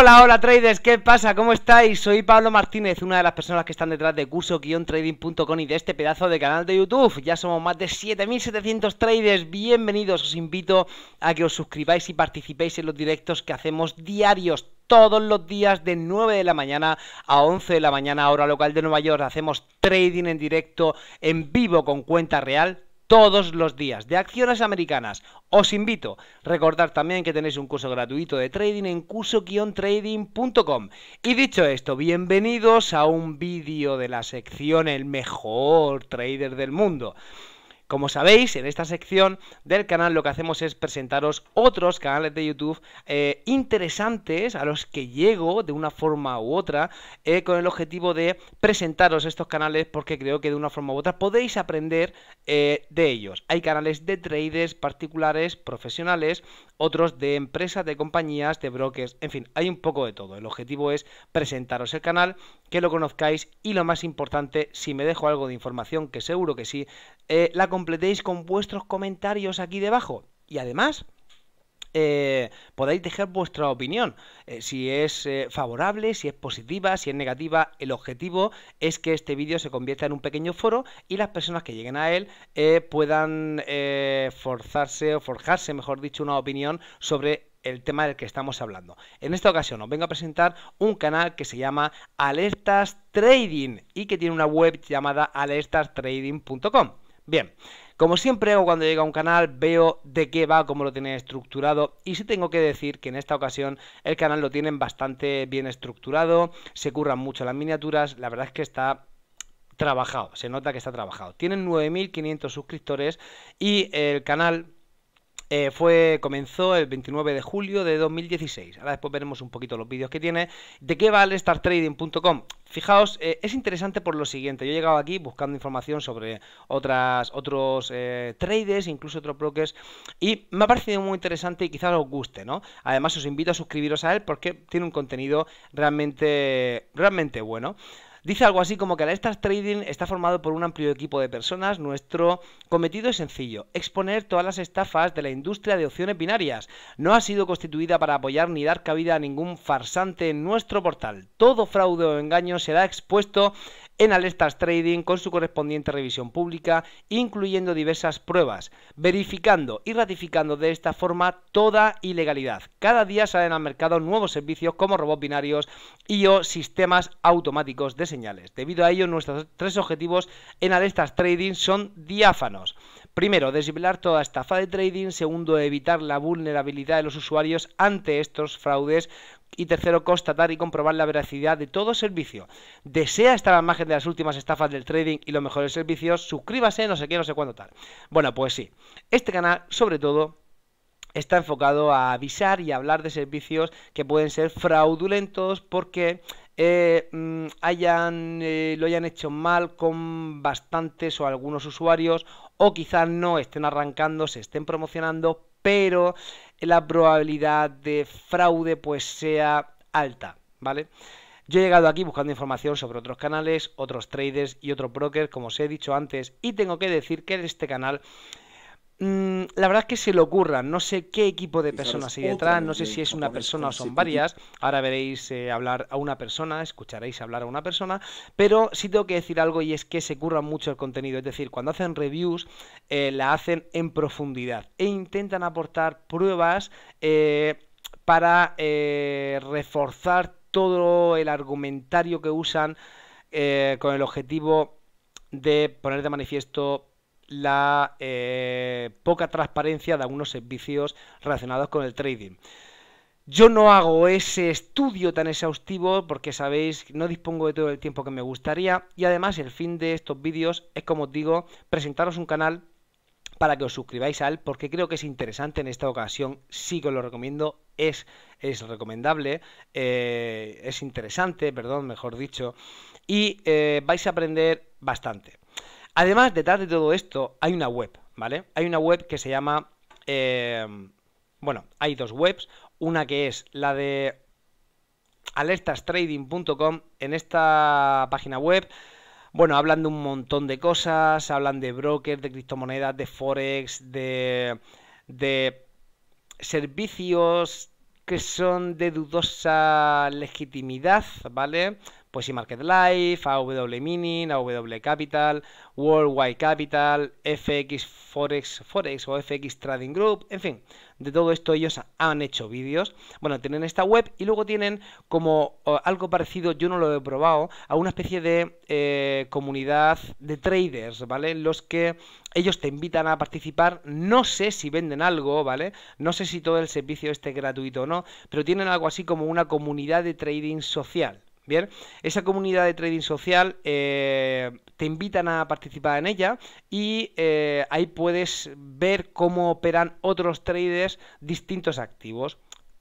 Hola, hola traders, ¿qué pasa? ¿Cómo estáis? Soy Pablo Martínez, una de las personas que están detrás de curso-trading.com y de este pedazo de canal de YouTube. Ya somos más de 7.700 traders, bienvenidos, os invito a que os suscribáis y participéis en los directos que hacemos diarios, todos los días de 9 de la mañana a 11 de la mañana, hora local de Nueva York. Hacemos trading en directo, en vivo, con cuenta real todos los días de acciones americanas. Os invito. recordar también que tenéis un curso gratuito de trading en curso-trading.com. Y dicho esto, bienvenidos a un vídeo de la sección El mejor trader del mundo. Como sabéis, en esta sección del canal lo que hacemos es presentaros otros canales de YouTube eh, interesantes a los que llego de una forma u otra eh, con el objetivo de presentaros estos canales porque creo que de una forma u otra podéis aprender eh, de ellos. Hay canales de traders particulares, profesionales, otros de empresas, de compañías, de brokers, en fin, hay un poco de todo. El objetivo es presentaros el canal que lo conozcáis y lo más importante, si me dejo algo de información, que seguro que sí, eh, la completéis con vuestros comentarios aquí debajo. Y además... podéis eh, podáis dejar vuestra opinión, eh, si es favorable, si es positiva, si es negativa. El objetivo es que este vídeo se convierta en un pequeño foro y las personas que lleguen a él puedan forzarse o forjarse, mejor dicho, una opinión sobre el tema del que estamos hablando. En esta ocasión os vengo a presentar un canal que se llama Alertas Trading y que tiene una web llamada alertastrading.com. Bien, como siempre hago cuando llega a un canal, veo de qué va, cómo lo tiene estructurado y sí tengo que decir que en esta ocasión el canal lo tienen bastante bien estructurado, se curran mucho las miniaturas, la verdad es que está trabajado, se nota que está trabajado. Tienen 9.500 suscriptores y el canal eh, fue, comenzó el 29 de julio de 2016. Ahora después veremos un poquito los vídeos que tiene. ¿De qué vale StarTrading.com? Fijaos, eh, es interesante por lo siguiente. Yo he llegado aquí buscando información sobre otras, otros eh, traders, incluso otros bloques y me ha parecido muy interesante y quizás os guste, ¿no? Además, os invito a suscribiros a él porque tiene un contenido realmente, realmente bueno. Dice algo así como que estas Trading está formado por un amplio equipo de personas. Nuestro cometido es sencillo, exponer todas las estafas de la industria de opciones binarias. No ha sido constituida para apoyar ni dar cabida a ningún farsante en nuestro portal. Todo fraude o engaño será expuesto en Alestas Trading con su correspondiente revisión pública, incluyendo diversas pruebas, verificando y ratificando de esta forma toda ilegalidad. Cada día salen al mercado nuevos servicios como robots binarios y o sistemas automáticos de señales. Debido a ello, nuestros tres objetivos en Alestas Trading son diáfanos. Primero, desvelar toda estafa de trading. Segundo, evitar la vulnerabilidad de los usuarios ante estos fraudes y tercero, constatar y comprobar la veracidad de todo servicio. Desea estar al margen de las últimas estafas del trading y los mejores servicios. Suscríbase, no sé qué, no sé cuándo tal. Bueno, pues sí. Este canal, sobre todo, está enfocado a avisar y hablar de servicios que pueden ser fraudulentos porque eh, mm, hayan, eh, lo hayan hecho mal con bastantes o algunos usuarios o quizás no estén arrancando, se estén promocionando, pero la probabilidad de fraude pues sea alta, ¿vale? Yo he llegado aquí buscando información sobre otros canales, otros traders y otros brokers, como os he dicho antes, y tengo que decir que en este canal Mm, la verdad es que se lo curran, No sé qué equipo de personas hay detrás, no sé si es una persona o son varias. Ahora veréis eh, hablar a una persona, escucharéis hablar a una persona. Pero sí tengo que decir algo y es que se curra mucho el contenido. Es decir, cuando hacen reviews, eh, la hacen en profundidad e intentan aportar pruebas eh, para reforzar todo el argumentario que usan con el objetivo de poner de manifiesto la eh, poca transparencia de algunos servicios relacionados con el trading. Yo no hago ese estudio tan exhaustivo porque sabéis, no dispongo de todo el tiempo que me gustaría y además el fin de estos vídeos es, como os digo, presentaros un canal para que os suscribáis a él porque creo que es interesante en esta ocasión, sí que os lo recomiendo, es, es recomendable, eh, es interesante, perdón, mejor dicho, y eh, vais a aprender bastante. Además, detrás de todo esto hay una web, ¿vale? Hay una web que se llama... Eh, bueno, hay dos webs. Una que es la de alertastrading.com. En esta página web, bueno, hablan de un montón de cosas. Hablan de brokers, de criptomonedas, de forex, de, de servicios que son de dudosa legitimidad, ¿vale? pues Market Life, AW Mining, AW Capital, Worldwide Capital, FX Forex Forex o FX Trading Group, en fin, de todo esto ellos han hecho vídeos. Bueno, tienen esta web y luego tienen como algo parecido, yo no lo he probado, a una especie de eh, comunidad de traders, ¿vale? Los que ellos te invitan a participar, no sé si venden algo, ¿vale? No sé si todo el servicio esté gratuito o no, pero tienen algo así como una comunidad de trading social. Bien, esa comunidad de trading social eh, te invitan a participar en ella y eh, ahí puedes ver cómo operan otros traders distintos activos.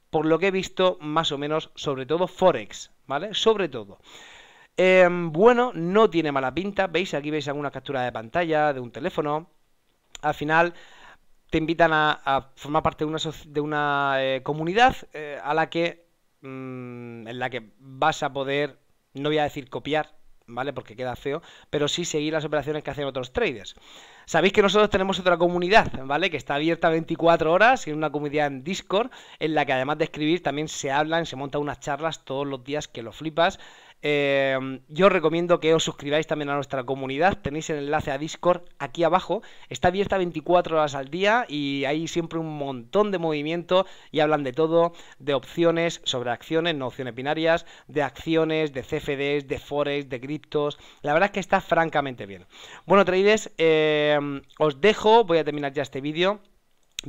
Por lo que he visto, más o menos, sobre todo Forex, ¿vale? Sobre todo. Em, bueno, no tiene mala pinta, veis, aquí veis alguna captura de pantalla de un teléfono. Al final, te invitan a, formar parte de una, de una eh, comunidad a la que Mm, en la que vas a poder, no voy a decir copiar, ¿vale? Porque queda feo, pero sí seguir las operaciones que hacen otros traders. Sabéis que nosotros tenemos otra comunidad, ¿vale? Que está abierta 24 horas, en una comunidad en Discord, en la que además de escribir también se hablan, se montan unas charlas todos los días que lo flipas. Em, yo os recomiendo que os suscribáis también a nuestra comunidad. Tenéis el enlace a Discord aquí abajo. Está abierta 24 horas al día y hay siempre un montón de movimiento y hablan de todo, de opciones, sobre acciones, no opciones binarias, de acciones, de CFDs, de forex, de criptos. La verdad es que está francamente bien. Bueno, traders, em, os dejo. Voy a terminar ya este vídeo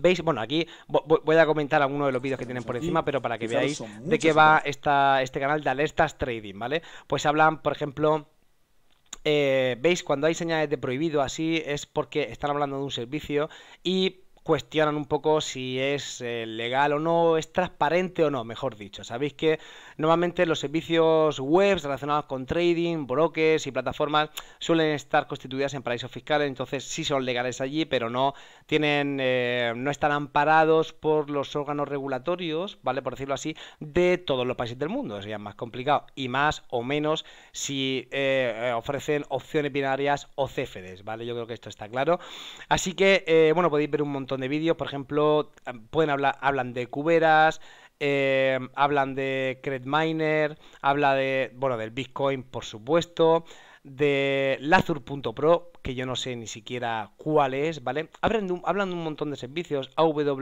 veis, bueno, aquí voy a comentar algunos de los vídeos que tienen por encima, pero para que veáis de qué va esta, este canal de Alertas Trading, ¿vale? Pues hablan, por ejemplo... Eh, veis cuando hay señales de prohibido así es porque están hablando de un servicio y cuestionan un poco si es eh, legal o no, es transparente o no, mejor dicho. Sabéis que normalmente los servicios web relacionados con trading, brokers y plataformas suelen estar constituidas en paraísos fiscales, entonces sí son legales allí, pero no tienen, eh, no están amparados por los órganos regulatorios, ¿vale? Por decirlo así, de todos los países del mundo. Sería más complicado y más o menos si eh, ofrecen opciones binarias o CFDs, ¿vale? Yo creo que esto está claro. Así que, bueno, podéis ver un montón de vídeos, por ejemplo, ah, pueden hablar, hablan de cuberas, eh, hablan de CredMiner, habla de, bueno, del Bitcoin, por supuesto, de Lazur.pro, que yo no sé ni siquiera cuál es, ¿vale? Hablan de, un, montón de servicios, AW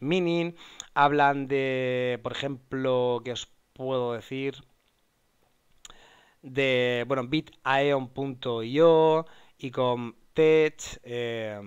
Mining, hablan de, por ejemplo, que os puedo decir? De, bueno, bitaeon.io, y con Tech, eh,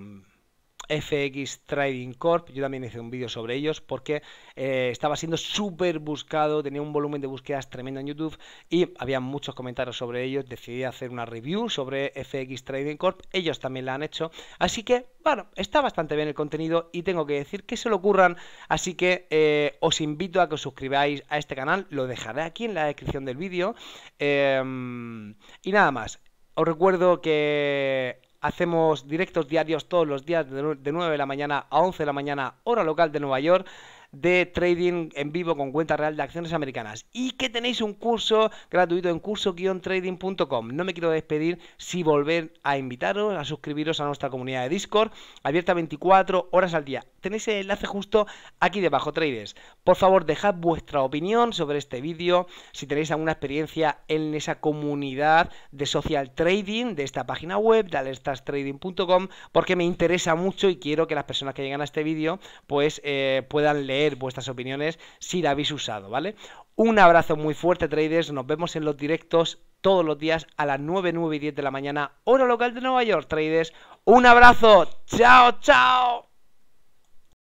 FX Trading Corp. Yo también hice un vídeo sobre ellos porque eh, estaba siendo súper buscado, tenía un volumen de búsquedas tremendo en YouTube y había muchos comentarios sobre ellos. Decidí hacer una review sobre FX Trading Corp. Ellos también la han hecho. Así que, bueno, está bastante bien el contenido y tengo que decir que se lo ocurran. Así que eh, os invito a que os suscribáis a este canal. Lo dejaré aquí en la descripción del vídeo. Em, y nada más. Os recuerdo que Hacemos directos diarios todos los días de 9 de la mañana a 11 de la mañana, hora local de Nueva York de trading en vivo con cuenta real de acciones americanas y que tenéis un curso gratuito en curso-trading.com. No me quiero despedir si volver a invitaros a suscribiros a nuestra comunidad de Discord, abierta 24 horas al día. Tenéis el enlace justo aquí debajo, traders. Por favor, dejad vuestra opinión sobre este vídeo, si tenéis alguna experiencia en esa comunidad de social trading de esta página web, trading.com porque me interesa mucho y quiero que las personas que llegan a este vídeo pues eh, puedan leer vuestras opiniones si la habéis usado, ¿vale? Un abrazo muy fuerte, traders. Nos vemos en los directos todos los días a las 9, 9 y 10 de la mañana, hora local de Nueva York, traders. Un abrazo. Chao, chao.